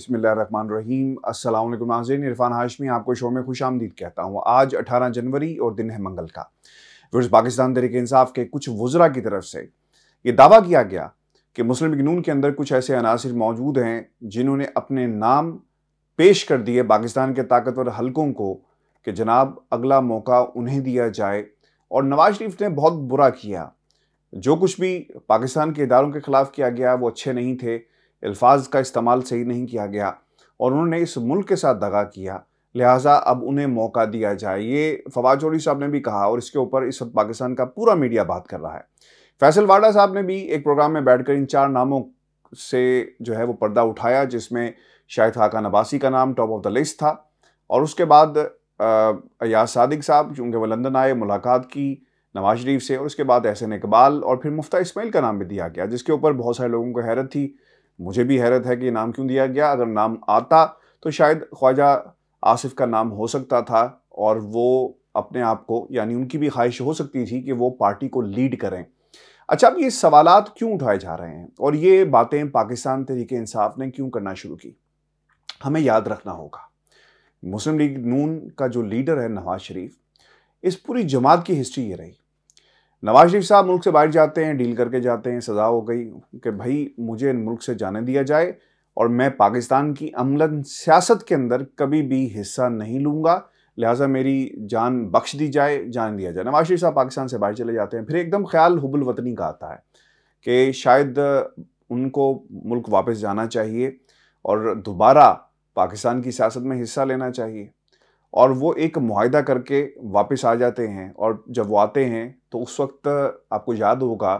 बिसमान रहीम असलम नाजरन इरफान हाशमी आपको शो में खुश आमदीद कहता हूँ आज 18 जनवरी और दिन है मंगल का वर्ष पाकिस्तान तरीक इंसाफ के कुछ वज्रा की तरफ से ये दावा किया गया कि मुस्लिम जनून के अंदर कुछ ऐसे अनासर मौजूद हैं जिन्होंने अपने नाम पेश कर दिए पाकिस्तान के ताकतवर हल्कों को कि जनाब अगला मौका उन्हें दिया जाए और नवाज शरीफ ने बहुत बुरा किया जो कुछ भी पाकिस्तान के इदारों के ख़िलाफ़ किया गया वो अच्छे नहीं थे अल्फाज का इस्तेमाल सही नहीं किया गया और उन्होंने इस मुल्क के साथ दगा किया लिहाजा अब उन्हें मौका दिया जाए ये फवाद चौधरी साहब ने भी कहा और इसके ऊपर इस वक्त पाकिस्तान का पूरा मीडिया बात कर रहा है फैसल वाडा साहब ने भी एक प्रोग्राम में बैठकर इन चार नामों से जो है वो पर्दा उठाया जिसमें शाहिद खाका नबासी का नाम टॉप ऑफ द लिस्ट था और उसके बाद अयाज सादिक साहब चूँकि वह लंदन आए मुलाकात की नवाज शरीफ से और उसके बाद एहसन इकबाल और फिर मुफ्ता इसमाइल का नाम भी दिया गया जिसके ऊपर बहुत सारे लोगों को हैरत थी मुझे भी हैरत है कि नाम क्यों दिया गया अगर नाम आता तो शायद ख्वाजा आसिफ का नाम हो सकता था और वो अपने आप को यानी उनकी भी ख्वाहिश हो सकती थी कि वो पार्टी को लीड करें अच्छा अब ये सवाल क्यों उठाए जा रहे हैं और ये बातें पाकिस्तान तरीक इंसाफ ने क्यों करना शुरू की हमें याद रखना होगा मुस्लिम लीग नून का जो लीडर है नवाज शरीफ इस पूरी जमात की हिस्ट्री ये रही नवाज शरीफ साहब मुल्क से बाहर जाते हैं डील करके जाते हैं सज़ा हो गई कि भाई मुझे इन मुल्क से जाने दिया जाए और मैं पाकिस्तान की अमलन सियासत के अंदर कभी भी हिस्सा नहीं लूँगा लिहाजा मेरी जान बख्श दी जाए जान दिया जाए नवाज शरीफ साहब पाकिस्तान से बाहर चले जाते हैं फिर एकदम ख्याल हुबुल वतनी का आता है कि शायद उनको मुल्क वापस जाना चाहिए और दोबारा पाकिस्तान की सियासत में हिस्सा लेना चाहिए और वो एक माहदा करके वापस आ जाते हैं और जब वो आते हैं तो उस वक्त आपको याद होगा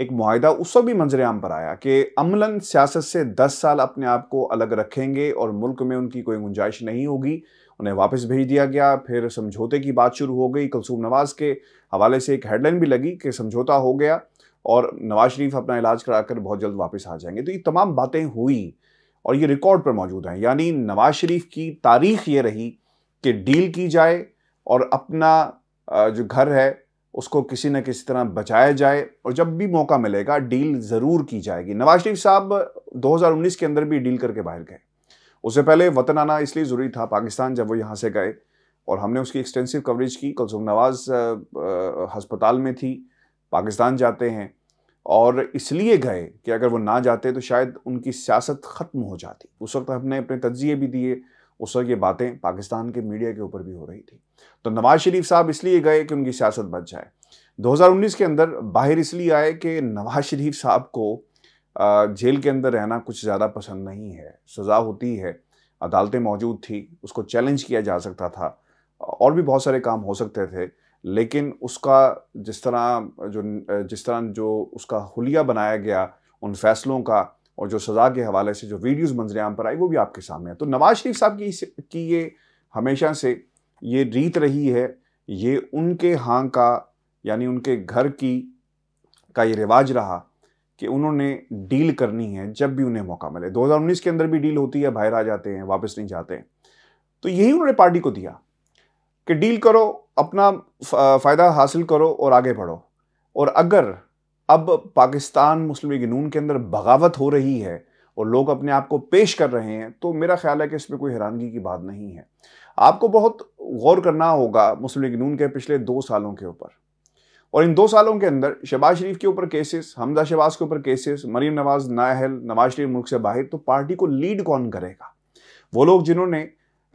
एक माहदा उस वक्त भी मंजर आम पर आया कि अमलन सियासत से दस साल अपने आप को अलग रखेंगे और मुल्क में उनकी कोई गुंजाइश नहीं होगी उन्हें वापस भेज दिया गया फिर समझौते की बात शुरू हो गई कलसूम नवाज़ के हवाले से एक हेडलाइन भी लगी कि समझौता हो गया और नवाज शरीफ अपना इलाज करा कर बहुत जल्द वापस आ जाएंगे तो ये तमाम बातें हुई और ये रिकॉर्ड पर मौजूद हैं यानी नवाज शरीफ की तारीख ये रही कि डील की जाए और अपना जो घर है उसको किसी न किसी तरह बचाया जाए और जब भी मौका मिलेगा डील ज़रूर की जाएगी नवाज शरीफ साहब 2019 के अंदर भी डील करके बाहर गए उससे पहले वतन आना इसलिए ज़रूरी था पाकिस्तान जब वो यहाँ से गए और हमने उसकी एक्सटेंसिव कवरेज की कलसुम नवाज हस्पताल में थी पाकिस्तान जाते हैं और इसलिए गए कि अगर वो ना जाते तो शायद उनकी सियासत ख़त्म हो जाती उस वक्त हमने अपने तज्जिए भी दिए उस वक्त ये बातें पाकिस्तान के मीडिया के ऊपर भी हो रही थी तो नवाज शरीफ साहब इसलिए गए कि उनकी सियासत बच जाए 2019 के अंदर बाहर इसलिए आए कि नवाज शरीफ साहब को जेल के अंदर रहना कुछ ज़्यादा पसंद नहीं है सज़ा होती है अदालतें मौजूद थी उसको चैलेंज किया जा सकता था और भी बहुत सारे काम हो सकते थे लेकिन उसका जिस तरह जो जिस तरह जो उसका हुलिया बनाया गया उन फैसलों का और जो सज़ा के हवाले से जो वीडियोस मंजर आम पर आई वो भी आपके सामने है तो नवाज शरीफ साहब की की ये हमेशा से ये रीत रही है ये उनके हाँ का यानी उनके घर की का ये रिवाज रहा कि उन्होंने डील करनी है जब भी उन्हें मौका मिले 2019 के अंदर भी डील होती है बाहर आ जाते हैं वापस नहीं जाते हैं तो यही उन्होंने पार्टी को दिया कि डील करो अपना फ़ायदा हासिल करो और आगे बढ़ो और अगर अब पाकिस्तान मुस्लिम लीग नून के अंदर बगावत हो रही है और लोग अपने आप को पेश कर रहे हैं तो मेरा ख्याल है कि इसमें कोई हैरानगी की बात नहीं है आपको बहुत गौर करना होगा मुस्लिम लीग नून के पिछले दो सालों के ऊपर और इन दो सालों के अंदर शहबाज शरीफ के ऊपर केसेस हमजा शहबाज के ऊपर केसेस मरीम नवाज नाहल नवाज शरीफ मुल्क से बाहर तो पार्टी को लीड कौन करेगा वो लोग जिन्होंने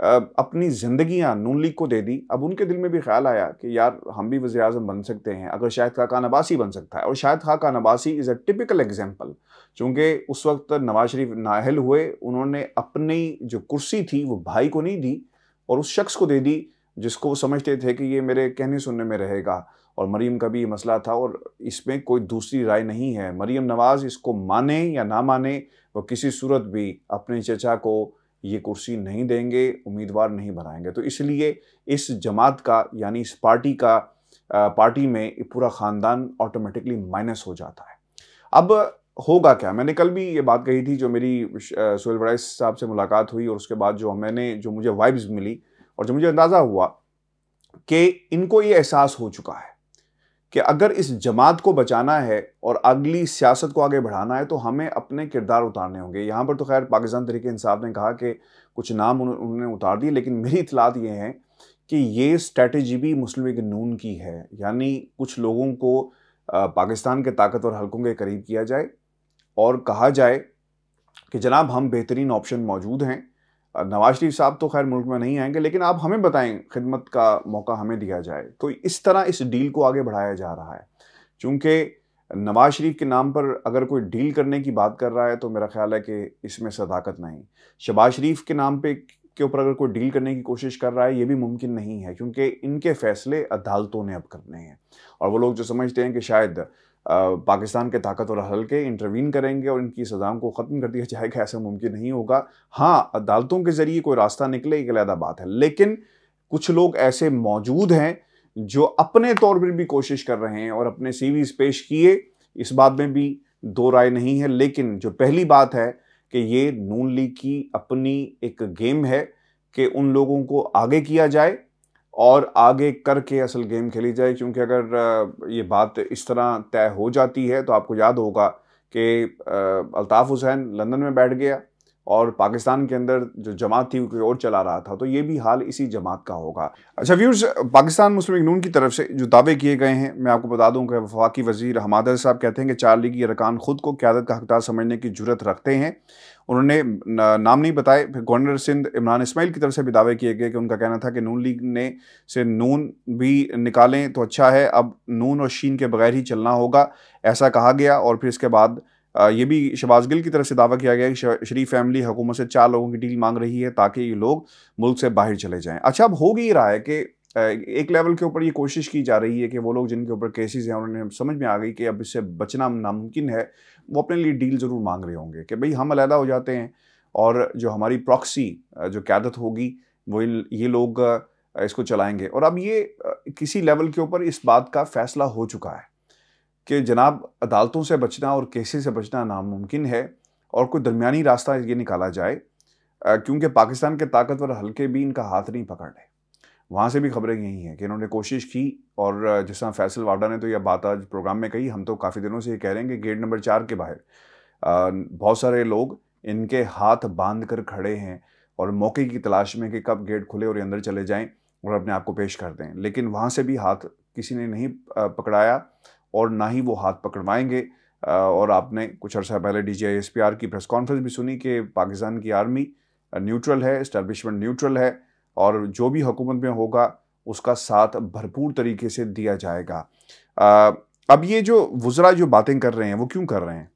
अपनी ज़िंदियाँ नून लीग को दे दी अब उनके दिल में भी ख्याल आया कि यार हम भी वजी अजम बन सकते हैं अगर शायद खाका नबासी बन सकता है और शायद खाका नबासी इज़ अ टिपिकल एग्जाम्पल चूँकि उस वक्त नवाज शरीफ नाहल हुए उन्होंने अपनी जो कुर्सी थी वो भाई को नहीं दी और उस शख्स को दे दी जिसको वो समझते थे कि ये मेरे कहने सुनने में रहेगा और मरीम का भी ये मसला था और इसमें कोई दूसरी राय नहीं है मरीम नवाज़ इसको माने या ना माने वो किसी सूरत भी अपने चचा को ये कुर्सी नहीं देंगे उम्मीदवार नहीं बनाएंगे तो इसलिए इस जमात का यानी इस पार्टी का पार्टी में पूरा ख़ानदान ऑटोमेटिकली माइनस हो जाता है अब होगा क्या मैंने कल भी ये बात कही थी जो मेरी सुहेल वड़ाइस साहब से मुलाकात हुई और उसके बाद जो मैंने जो मुझे वाइब्स मिली और जो मुझे अंदाज़ा हुआ कि इनको ये एहसास हो चुका है कि अगर इस जमात को बचाना है और अगली सियासत को आगे बढ़ाना है तो हमें अपने किरदार उतारने होंगे यहाँ पर तो खैर पाकिस्तान तरीके इंसाफ ने कहा कि कुछ नाम उन्होंने उतार दिए लेकिन मेरी इतलात ये हैं कि ये स्ट्रेटजी भी मुस्लिम नून की है यानी कुछ लोगों को पाकिस्तान के ताकतवर हलकों के करीब किया जाए और कहा जाए कि जनाब हम बेहतरीन ऑप्शन मौजूद हैं नवाज शरीफ साहब तो खैर मुल्क में नहीं आएंगे लेकिन आप हमें बताएं खिदमत का मौका हमें दिया जाए तो इस तरह इस डील को आगे बढ़ाया जा रहा है चूँकि नवाज शरीफ के नाम पर अगर कोई डील करने की बात कर रहा है तो मेरा ख्याल है कि इसमें सदाकत नहीं शबाज शरीफ के नाम पे के ऊपर अगर कोई डील करने की कोशिश कर रहा है ये भी मुमकिन नहीं है क्योंकि इनके फैसले अदालतों ने अब करने हैं और वो लोग जो समझते हैं कि शायद पाकिस्तान के ताकतवर हल्के इंटरवीन करेंगे और इनकी सजाओं को ख़त्म कर दिया जाएगा ऐसा मुमकिन नहीं होगा हाँ अदालतों के ज़रिए कोई रास्ता निकले एक अलहदा बात है लेकिन कुछ लोग ऐसे मौजूद हैं जो अपने तौर पर भी कोशिश कर रहे हैं और अपने सीवीज पेश किए इस बात में भी दो राय नहीं है लेकिन जो पहली बात है कि ये नून लीग की अपनी एक गेम है कि उन लोगों को आगे किया जाए और आगे करके असल गेम खेली जाए क्योंकि अगर ये बात इस तरह तय हो जाती है तो आपको याद होगा कि अल्ताफ़ हुसैन लंदन में बैठ गया और पाकिस्तान के अंदर जो जमात थी कोई और चला रहा था तो ये भी हाल इसी जमात का होगा अच्छा व्यूर्स पाकिस्तान मुस्लिम नून की तरफ से जो दावे किए गए हैं मैं आपको बता दूं कि वफाकी वजीर हमादर साहब कहते हैं कि चार लीगी अरकान ख़ुद को क्यादत का हकदार समझने की जरूरत रखते हैं उन्होंने नाम नहीं बताए फिर गवर्नर सिंध इमरान इसमाइल की तरफ से भी दावे किए गए कि उनका कहना था कि नून लीग ने से नून भी निकालें तो अच्छा है अब नून और शीन के बगैर ही चलना होगा ऐसा कहा गया और फिर इसके बाद ये भी शबाज गिल की तरफ से दावा किया गया कि शरीफ फैमिली हुकूमत से चार लोगों की डील मांग रही है ताकि ये लोग मुल्क से बाहर चले जाएं अच्छा अब हो ही रहा है कि एक लेवल के ऊपर ये कोशिश की जा रही है कि वो लोग जिनके ऊपर केसेस हैं उन्हें समझ में आ गई कि अब इससे बचना नामुमकिन है वो अपने लिए डील ज़रूर मांग रहे होंगे कि भाई हम अलहदा हो जाते हैं और जो हमारी प्रॉक्सी जो क्यादत होगी वो ये लोग इसको चलाएँगे और अब ये किसी लेवल के ऊपर इस बात का फैसला हो चुका है कि जनाब अदालतों से बचना और केसेस से बचना नामुमकिन है और कोई दरमियानी रास्ता ये निकाला जाए क्योंकि पाकिस्तान के ताकतवर हल्के भी इनका हाथ नहीं पकड़ रहे वहाँ से भी खबरें यही हैं कि इन्होंने कोशिश की और जिस तरह फैसल वाडा ने तो यह बात आज प्रोग्राम में कही हम तो काफ़ी दिनों से ये कह रहे हैं कि गेट नंबर चार के बाहर बहुत सारे लोग इनके हाथ बांध कर खड़े हैं और मौके की तलाश में कि कब गेट खुले और अंदर चले जाएं और अपने आप को पेश कर दें लेकिन वहाँ से भी हाथ किसी ने नहीं पकड़ाया और ना ही वो हाथ पकड़वाएंगे और आपने कुछ अर्सा पहले डी जी की प्रेस कॉन्फ्रेंस भी सुनी कि पाकिस्तान की आर्मी न्यूट्रल है इस्टबलिशमेंट न्यूट्रल है और जो भी हुकूमत में होगा उसका साथ भरपूर तरीके से दिया जाएगा आ, अब ये जो वज़रा जो बातें कर रहे हैं वो क्यों कर रहे हैं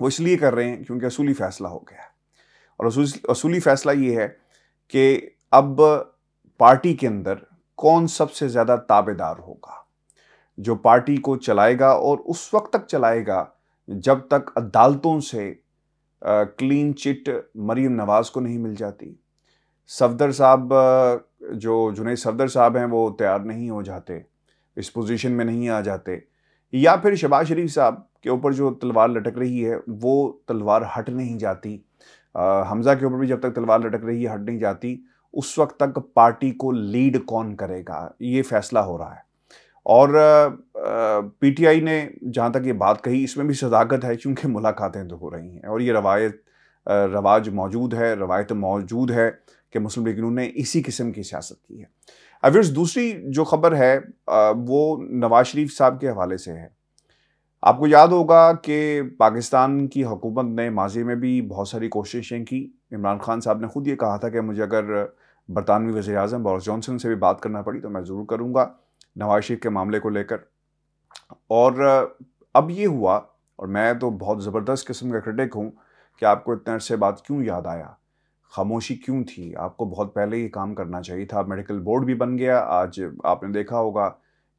वो इसलिए कर रहे हैं क्योंकि असूली फ़ैसला हो गया और असूली फ़ैसला ये है कि अब पार्टी के अंदर कौन सबसे ज़्यादा ताबेदार होगा जो पार्टी को चलाएगा और उस वक्त तक चलाएगा जब तक अदालतों से क्लीन चिट मरीम नवाज़ को नहीं मिल जाती सफदर साहब जो जुनेद सफदर साहब हैं वो तैयार नहीं हो जाते इस पोजीशन में नहीं आ जाते या फिर शबाज शरीफ साहब के ऊपर जो तलवार लटक रही है वो तलवार हट नहीं जाती आ, हमजा के ऊपर भी जब तक तलवार लटक रही है हट नहीं जाती उस वक्त तक पार्टी को लीड कौन करेगा ये फैसला हो रहा है और पीटीआई ने जहाँ तक ये बात कही इसमें भी सदाकत है क्योंकि मुलाकातें तो हो रही हैं और ये रवायत रवाज मौजूद है रवायत मौजूद है कि मुस्लिम लीग ने इसी किस्म की सियासत की है अव्यर्स दूसरी जो खबर है वो नवाज शरीफ साहब के हवाले से है आपको याद होगा कि पाकिस्तान की हुकूमत ने माजी में भी बहुत सारी कोशिशें की इमरान खान साहब ने खुद ये कहा था कि मुझे अगर बरतानवी वजी अजम बॉरिस जॉनसन से भी बात करना पड़ी तो मैं ज़रूर करूँगा नवाज शरीफ के मामले को लेकर और अब ये हुआ और मैं तो बहुत ज़बरदस्त किस्म का क्रिटिक हूँ कि आपको इतने अरसे बाद क्यों याद आया खामोशी क्यों थी आपको बहुत पहले ये काम करना चाहिए था मेडिकल बोर्ड भी बन गया आज आपने देखा होगा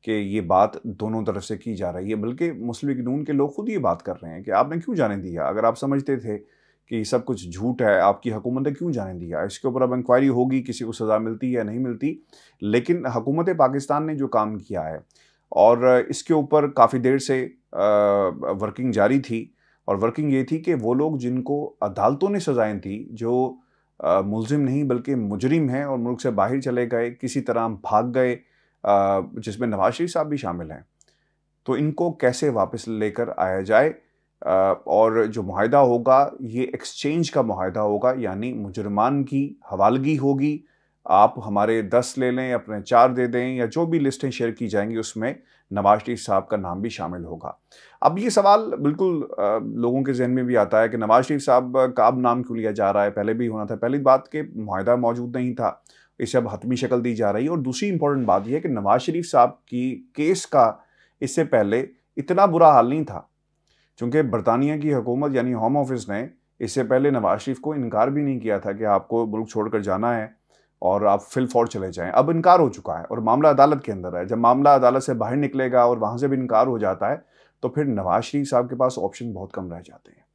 कि ये बात दोनों तरफ से की जा रही है बल्कि मुस्लिम नून के लोग खुद ये बात कर रहे हैं कि आपने क्यों जाने दिया अगर आप समझते थे कि सब कुछ झूठ है आपकी हुकूमत ने क्यों जाने दिया इसके ऊपर अब इंक्वायरी होगी किसी को सज़ा मिलती या नहीं मिलती लेकिन हुकूमत पाकिस्तान ने जो काम किया है और इसके ऊपर काफ़ी देर से वर्किंग जारी थी और वर्किंग ये थी कि वो लोग जिनको अदालतों ने सज़ाएँ थी जो मुलजिम नहीं बल्कि मुजरिम हैं और मुल्क से बाहर चले गए किसी तरह भाग गए जिसमें नवाज शरीफ साहब भी शामिल हैं तो इनको कैसे वापस लेकर आया जाए और जो माहिदा होगा ये एक्सचेंज का माहिदा होगा यानी मुजरमान की हवालगी होगी आप हमारे दस ले लें अपने चार दे दें या जो भी लिस्टें शेयर की जाएंगी उसमें नवाज शरीफ साहब का नाम भी शामिल होगा अब ये सवाल बिल्कुल लोगों के जहन में भी आता है कि नवाज शरीफ साहब का अब नाम क्यों लिया जा रहा है पहले भी होना था पहली बात कि माहा मौजूद नहीं था इसे अब हतमी शक्ल दी जा रही है और दूसरी इंपॉर्टेंट बात यह है कि नवाज शरीफ साहब की केस का इससे पहले इतना बुरा हाल नहीं था चूँकि बरतानिया की हुकूमत यानी होम ऑफिस ने इससे पहले नवाज शरीफ को इनकार भी नहीं किया था कि आपको मुल्क छोड़कर जाना है और आप फिल फॉर चले जाएं अब इनकार हो चुका है और मामला अदालत के अंदर है जब मामला अदालत से बाहर निकलेगा और वहाँ से भी इनकार हो जाता है तो फिर नवाज शरीफ साहब के पास ऑप्शन बहुत कम रह जाते हैं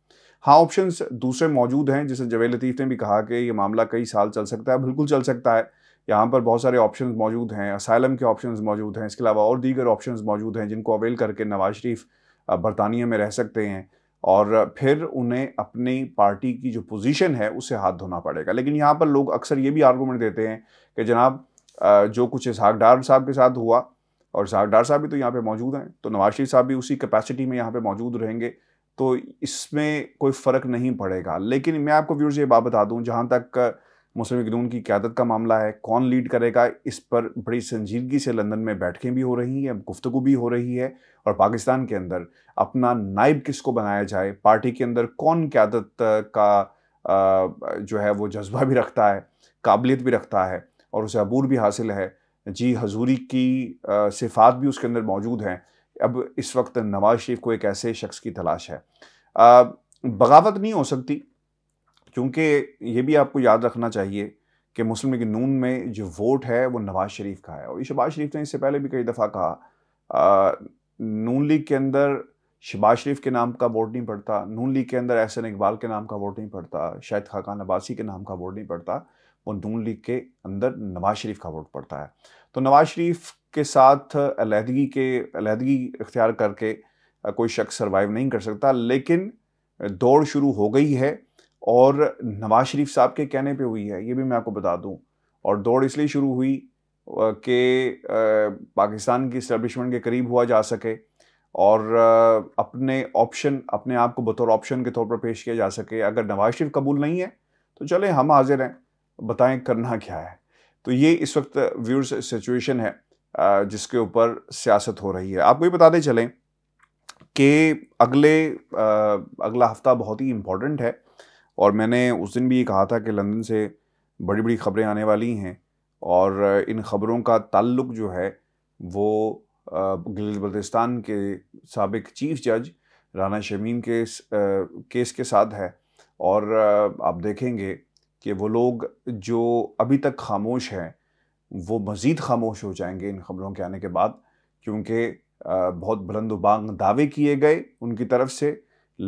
हाँ ऑप्शन दूसरे मौजूद हैं जैसे जवेद लतीफ़ ने भी कहा कि ये मामला कई साल चल सकता है बिल्कुल चल सकता है यहाँ पर बहुत सारे ऑप्शन मौजूद हैं असाइलम के ऑप्शन मौजूद हैं इसके अलावा और दीगर ऑप्शन मौजूद हैं जिनको अवेल करके नवाज शरीफ बरतानिया में रह सकते हैं और फिर उन्हें अपनी पार्टी की जो पोजीशन है उसे हाथ धोना पड़ेगा लेकिन यहाँ पर लोग अक्सर ये भी आर्गूमेंट देते हैं कि जनाब जो कुछ इसहाक डार साहब के साथ हुआ और इसहाक डार साहब भी तो यहाँ पे मौजूद हैं तो नवाज शरीफ साहब भी उसी कैपेसिटी में यहाँ पे मौजूद रहेंगे तो इसमें कोई फ़र्क नहीं पड़ेगा लेकिन मैं आपको व्यूर्स ये बात बता दूँ जहाँ तक मुस्लिम इकनून की क्यादत का मामला है कौन लीड करेगा इस पर बड़ी संजीदगी से लंदन में बैठकें भी हो रही हैं गुफ्तु भी हो रही है और पाकिस्तान के अंदर अपना नाइब किसको बनाया जाए पार्टी के अंदर कौन क्यादत का जो है वो जज्बा भी रखता है काबिलियत भी रखता है और उसे अबूर भी हासिल है जी हजूरी की सिफात भी उसके अंदर मौजूद हैं अब इस वक्त नवाज शरीफ को एक ऐसे शख्स की तलाश है बगावत नहीं हो सकती क्योंकि ये भी आपको याद रखना चाहिए कि मुस्लिम लीग नून में जो वोट है वो नवाज़ शरीफ का है और शबाज शरीफ ने इससे पहले भी कई दफ़ा कहा नून लीग के अंदर शबाज शरीफ के नाम का वोट नहीं पड़ता नून लीग के अंदर एहसन इकबाल के नाम का वोट नहीं पड़ता शाहिद खाकान अब्बासी के नाम का वोट नहीं पड़ता वो नून लीग के अंदर नवाज शरीफ का वोट पड़ता है तो नवाज शरीफ के साथ अलहदगी के अलहदगी इख्तियार करके कोई शख्स सर्वाइव नहीं कर सकता लेकिन दौड़ शुरू हो गई है और नवाज शरीफ साहब के कहने पे हुई है ये भी मैं आपको बता दूं और दौड़ इसलिए शुरू हुई कि पाकिस्तान की इस्टबलिशमेंट के करीब हुआ जा सके और अपने ऑप्शन अपने आप को बतौर ऑप्शन के तौर पर पेश किया जा सके अगर नवाज शरीफ कबूल नहीं है तो चले हम हाजिर हैं बताएं करना क्या है तो ये इस वक्त व्यूर्स सिचुएशन है जिसके ऊपर सियासत हो रही है आपको ये बताते चलें कि अगले अगला हफ्ता बहुत ही इम्पॉर्टेंट है और मैंने उस दिन भी ये कहा था कि लंदन से बड़ी बड़ी खबरें आने वाली हैं और इन ख़बरों का ताल्लुक जो है वो गिलगित बल्तिस्तान के सबक चीफ जज राना शमीम के केस के साथ है और आप देखेंगे कि वो लोग जो अभी तक खामोश हैं वो मज़ीद खामोश हो जाएंगे इन ख़बरों के आने के बाद क्योंकि बहुत बुलंद दावे किए गए उनकी तरफ से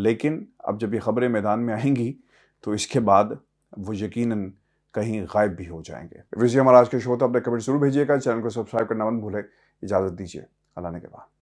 लेकिन अब जब ये ख़बरें मैदान में आएंगी तो इसके बाद वो यकीन कहीं गायब भी हो जाएंगे वीजिए हमारा आज के शो तो अपने कमेंट जरूर भेजिएगा चैनल को सब्सक्राइब करना मत भूलें इजाज़त दीजिए अल्लाह ने के बाद